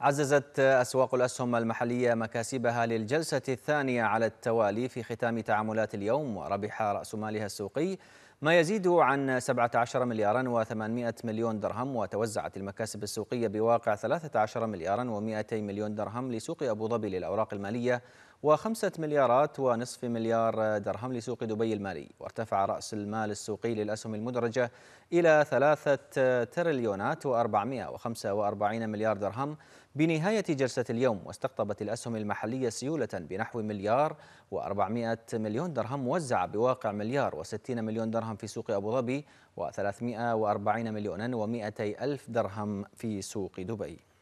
عززت أسواق الأسهم المحلية مكاسبها للجلسة الثانية على التوالي في ختام تعاملات اليوم وربح رأس مالها السوقي ما يزيد عن 17 مليارا و800 مليون درهم وتوزعت المكاسب السوقية بواقع 13 مليارا و200 مليون درهم لسوق أبو ظبي للأوراق المالية وخمسة مليارات ونصف مليار درهم لسوق دبي المالي وارتفع رأس المال السوقي للأسهم المدرجة إلى 3 تريليونات و445 مليار درهم بنهاية جلسة اليوم واستقطبت الأسهم المحلية سيولة بنحو مليار و400 مليون درهم موزعة بواقع مليار و60 مليون درهم درهم في سوق أبو ظبي و340 مليونا و200 ألف درهم في سوق دبي